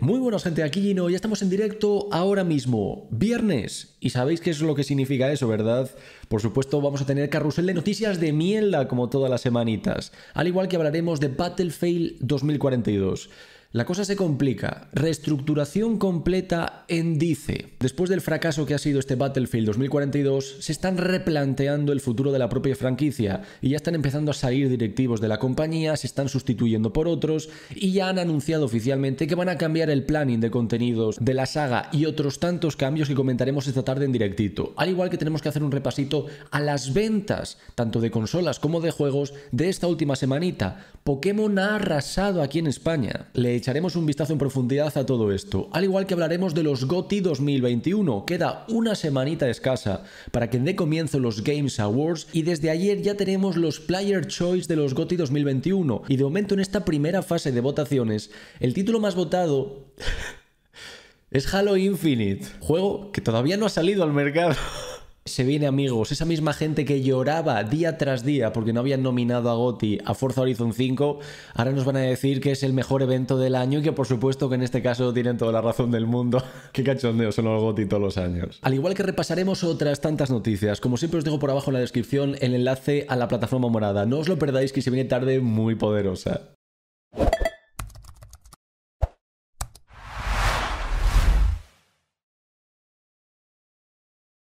Muy buenas gente, aquí Gino, ya estamos en directo ahora mismo, viernes, y sabéis qué es lo que significa eso, ¿verdad? Por supuesto vamos a tener carrusel de noticias de mierda como todas las semanitas, al igual que hablaremos de Battlefield 2042. La cosa se complica. Reestructuración completa en Dice. Después del fracaso que ha sido este Battlefield 2042, se están replanteando el futuro de la propia franquicia y ya están empezando a salir directivos de la compañía, se están sustituyendo por otros y ya han anunciado oficialmente que van a cambiar el planning de contenidos de la saga y otros tantos cambios que comentaremos esta tarde en directito. Al igual que tenemos que hacer un repasito a las ventas, tanto de consolas como de juegos, de esta última semanita. Pokémon ha arrasado aquí en España echaremos un vistazo en profundidad a todo esto, al igual que hablaremos de los GOTY 2021. Queda una semanita escasa para que dé comienzo los Games Awards y desde ayer ya tenemos los Player Choice de los GOTY 2021 y de momento en esta primera fase de votaciones, el título más votado es Halo Infinite, juego que todavía no ha salido al mercado se viene amigos, esa misma gente que lloraba día tras día porque no habían nominado a Gotti a Forza Horizon 5, ahora nos van a decir que es el mejor evento del año y que por supuesto que en este caso tienen toda la razón del mundo. Qué cachondeo son los Gotti todos los años. Al igual que repasaremos otras tantas noticias, como siempre os dejo por abajo en la descripción el enlace a la plataforma morada. No os lo perdáis que se viene tarde muy poderosa.